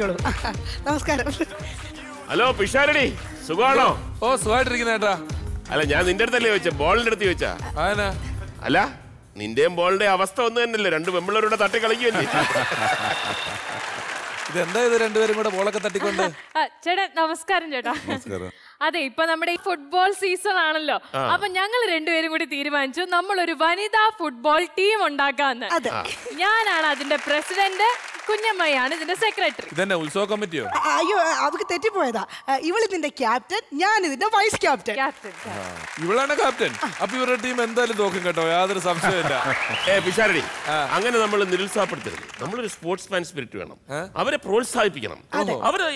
സംസാരിപ്പിക്കോളൂ നമസ്കാരം ഹലോ പിഷാരടി സുഖമാണോ ഓ സുഖമായിട്ടിരിക്കുന്നേട്ടാ അല്ല ഞാൻ നിന്റെ അടുത്തല്ലേ ചോദിച്ച ബോളിന്റെ അടുത്ത് ചോദിച്ചാ അല്ല നിന്റെയും ബോളിന്റെ അവസ്ഥ ഒന്നും തന്നെയല്ലേ രണ്ട് പെമ്പിള്ളേരുടെ തട്ടി കളിക്കുമല്ലേ ഇതെന്താ ഇത് രണ്ടുപേരും കൂടെ ബോളൊക്കെ തട്ടിക്കൊണ്ട് ചേട്ടാ നമസ്കാരം ചേട്ടാ അതെ ഇപ്പൊ നമ്മുടെ ഈ ഫുട്ബോൾ സീസൺ ആണല്ലോ അപ്പൊ ഞങ്ങൾ രണ്ടുപേരും കൂടി തീരുമാനിച്ചു നമ്മൾ ഒരു വനിതാ ഫുട്ബോൾ ടീം ഉണ്ടാക്കാന്ന് ഞാനാണ് അതിന്റെ പ്രസിഡന്റ് കുഞ്ഞമ്മയാണ് ഇതിന്റെ സെക്രട്ടറി ഇതെന്നെ ഉത്സവ കമ്മിറ്റിയോ അയ്യോ അവക്ക് തെറ്റിപ്പോയതാ ഇവൾ ഇതിന്റെ ക്യാപ്റ്റൻ ഞാൻ ഇതിന്റെ വൈസ് ക്യാപ്റ്റൻ ഇവളാണ് ക്യാപ്റ്റൻ അപ്പൊ ഇവരുടെ ടീം എന്തായാലും നോക്കും കേട്ടോ യാതൊരു സംശയമില്ല ഏ പിഷാരടി അങ്ങനെ നമ്മൾ നിരുത്സാഹപ്പെടുത്തരുത് നമ്മളൊരു സ്പോർട്സ് മാൻ സ്പിരിറ്റ് വേണം അവരെ പ്രോത്സാഹിപ്പിക്കണം അവര്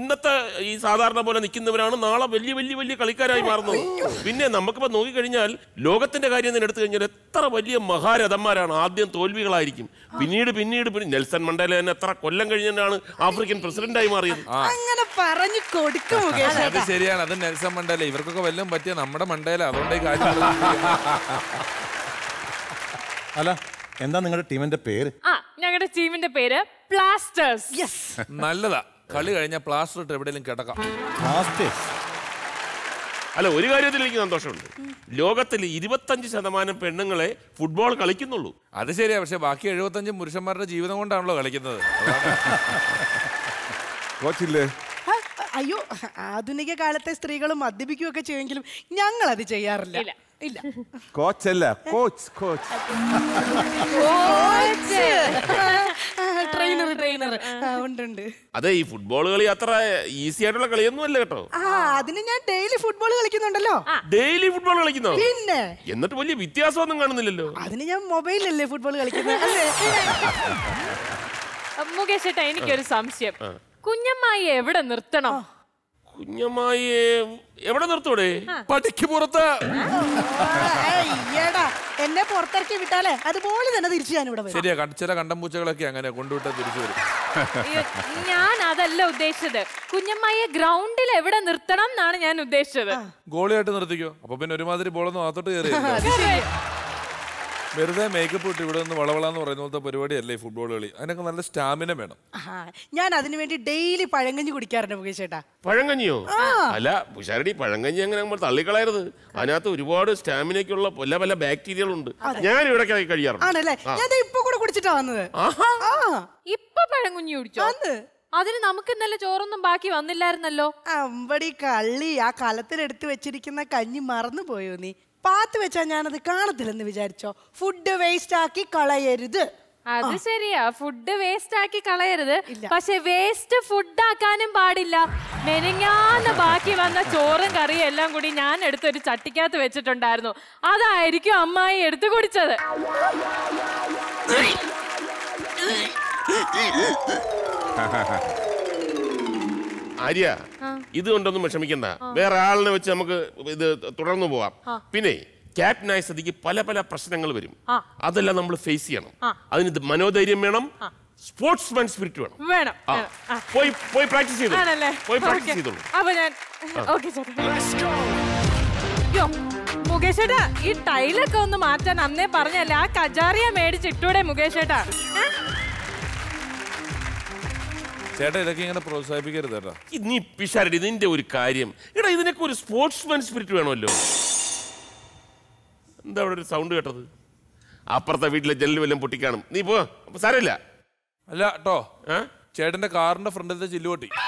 ഇന്നത്തെ ഈ സാധാരണ പോലെ നിൽക്കുന്നവരാണ് നാളെ വലിയ വലിയ വലിയ കളിക്കാരായി മാറുന്നത് പിന്നെ നമുക്കിപ്പോ നോക്കിക്കഴിഞ്ഞാൽ ലോകത്തിന്റെ കാര്യം തന്നെ എടുത്തു കഴിഞ്ഞാൽ എത്ര വലിയ മഹാരഥന്മാരാണ് ആദ്യം തോൽവികളായിരിക്കും പിന്നീട് പിന്നീട് നെൽസൺ മണ്ടേല ഇന്ത്യയിലെ തന്നെ എത്ര കൊല്ലം കഴിഞ്ഞാണ് ആഫ്രിക്കൻ പ്രസിഡന്റായി മാറിയത് അങ്ങനെ പറഞ്ഞു കൊടുക്കുക അത് ശരിയാണ് അത് നെൽസൺ മണ്ടേല ഇവർക്കൊക്കെ വല്ലതും പറ്റിയ നമ്മുടെ മണ്ടേല അതുകൊണ്ട് അല്ല എന്താ നിങ്ങളുടെ ടീമിന്റെ പേര് ആ ഞങ്ങളുടെ ടീമിന്റെ പേര് പ്ലാസ്റ്റേഴ്സ് നല്ലതാ കളി കഴിഞ്ഞ പ്ലാസ്റ്റർ ഇട്ട് എവിടെയെങ്കിലും കിടക്കാം പ്ലാസ്റ്റേഴ്സ് അല്ല ഒരു കാര്യത്തിൽ എനിക്ക് സന്തോഷമുണ്ട് ലോകത്തിൽ ഇരുപത്തഞ്ച് ശതമാനം പെണ്ണുങ്ങളെ ഫുട്ബോൾ കളിക്കുന്നുള്ളൂ അത് ശരിയാ പക്ഷെ ബാക്കി എഴുപത്തഞ്ച് പുരുഷന്മാരുടെ ജീവിതം കൊണ്ടാണല്ലോ കളിക്കുന്നത് അയ്യോ ആധുനിക കാലത്തെ സ്ത്രീകൾ മദ്യപിക്കുകയൊക്കെ ചെയ്യുമെങ്കിലും ഞങ്ങൾ അത് ചെയ്യാറില്ല ഇല്ല കോച്ചല്ല കോച്ച് കോച്ച് അതെ ഈ ഫുട്ബോൾ കളി അത്ര ഈസി ആയിട്ടുള്ള കളിയൊന്നും അല്ല കേട്ടോ ആ അതിന് ഞാൻ ഡെയിലി ഫുട്ബോൾ കളിക്കുന്നുണ്ടല്ലോ ഡെയിലി ഫുട്ബോൾ കളിക്കുന്നു പിന്നെ എന്നിട്ട് വലിയ വ്യത്യാസമൊന്നും കാണുന്നില്ലല്ലോ അതിന് ഞാൻ മൊബൈലല്ലേ ഫുട്ബോൾ കളിക്കുന്നത് മുകേഷ് എനിക്കൊരു സംശയം കുഞ്ഞമ്മായി എവിടെ നിർത്തണം കുഞ്ഞമ്മായി എവിടെ നിർത്തൂടെ പടിക്ക് പുറത്ത് എന്നെ പുറത്തിറക്കി വിട്ടാലേ അതുപോലെ തന്നെ തിരിച്ചു ഞാൻ ഇവിടെ ശരിയാ ചില കണ്ടംപൂച്ചകളൊക്കെ അങ്ങനെ കൊണ്ടുവിട്ടാൽ തിരിച്ചു വരും ഞാൻ അതല്ല ഉദ്ദേശിച്ചത് കുഞ്ഞമ്മയെ ഗ്രൗണ്ടിൽ എവിടെ നിർത്തണം എന്നാണ് ഞാൻ ഉദ്ദേശിച്ചത് ഗോളിയായിട്ട് നിർത്തിക്കോ അപ്പൊ പിന്നെ ഒരുമാതിരി ബോളൊന്നും അകത്തോട്ട് കയറി വെറുതെ മേക്കപ്പ് ഇട്ട് ഇവിടെ നിന്ന് വളവളാന്ന് പറയുന്ന പോലത്തെ പരിപാടിയല്ലേ ഈ ഫുട്ബോൾ കളി അതിനൊക്കെ നല്ല സ്റ്റാമിന വേണം ഞാൻ അതിനു വേണ്ടി ഡെയിലി പഴങ്കഞ്ഞി കുടിക്കാറുണ്ട് മുകേഷേട്ടാ ചേട്ടാ പഴങ്കഞ്ഞിയോ അല്ല പുഷാരടി പഴങ്കഞ്ഞി അങ്ങനെ നമ്മൾ തള്ളിക്കളയരുത് അതിനകത്ത് ഒരുപാട് സ്റ്റാമിനയ്ക്കുള്ള പല പല ബാക്ടീരിയൽ ഉണ്ട് ഞാൻ ഇവിടെ കഴിക്കാറുണ്ട് ഞാൻ ഇപ്പൊ കൂടെ കുടിച്ചിട്ടാ വന്നത് ഇപ്പൊ പഴങ്കുഞ്ഞി കുടിച്ചോ അതിന് നമുക്ക് ഇന്നലെ ചോറൊന്നും ബാക്കി വന്നില്ലായിരുന്നല്ലോ അമ്പടി കള്ളി ആ എടുത്തു വെച്ചിരിക്കുന്ന കഞ്ഞി മറന്നു പോയോ നീ പാത്ത് വെച്ചാൽ ഞാനത് കാണത്തില്ലെന്ന് വിചാരിച്ചോ ഫുഡ് വേസ്റ്റ് ആക്കി കളയരുത് അത് ശരിയാ ഫുഡ് വേസ്റ്റ് ആക്കി കളയരുത് പക്ഷെ വേസ്റ്റ് ഫുഡ് ആക്കാനും പാടില്ല മെനങ്ങാന്ന് ബാക്കി വന്ന ചോറും കറിയും എല്ലാം കൂടി ഞാൻ എടുത്തൊരു ചട്ടിക്കകത്ത് വെച്ചിട്ടുണ്ടായിരുന്നു അതായിരിക്കും അമ്മായി എടുത്തു കുടിച്ചത് ആര്യ ഇത് കൊണ്ടൊന്നും വിഷമിക്കണ്ട വേറെ ആളിനെ വെച്ച് നമുക്ക് ഇത് തുടർന്നു പോവാം പിന്നെ ക്യാപ്റ്റനായ സ്ഥിതിക്ക് പല പല പ്രശ്നങ്ങൾ വരും അതെല്ലാം നമ്മൾ ഫേസ് ചെയ്യണം അതിന് മനോധൈര്യം വേണം സ്പോർട്സ് മാൻ സ്പിരിറ്റ് വേണം വേണം പോയി പോയി പ്രാക്ടീസ് ചെയ്തു പോയി പ്രാക്ടീസ് ചെയ്തോളൂ അപ്പൊ ഞാൻ ഓക്കെ ചേട്ടാ മുകേഷ് ചേട്ടാ ഈ ടൈലൊക്കെ ഒന്ന് മാറ്റാൻ അന്നേ പറഞ്ഞല്ലേ ആ കജാറിയ മേടിച്ചിട്ടൂടെ മുകേഷ് ചേട്ടാ ചേട്ടാ ഇതൊക്കെ ഇങ്ങനെ പ്രോത്സാഹിപ്പിക്കരുത് ചേട്ടാ നീ പിഷാരടി ഇതിന്റെ ഒരു കാര്യം എടാ ഇതിനൊക്കെ ഒരു സ്പോർട്സ്മാൻ സ്പിരിറ്റ് വേണമല്ലോ എന്താ അവിടെ ഒരു സൗണ്ട് കേട്ടത് അപ്പുറത്തെ വീട്ടിലെ ജനൽ വല്ലതും പൊട്ടിക്കാണും നീ പോ സാരല്ല അല്ല കേട്ടോ ചേട്ടന്റെ കാറിന്റെ ഫ്രണ്ടിലത്തെ ചില്ലുപൊട്ടി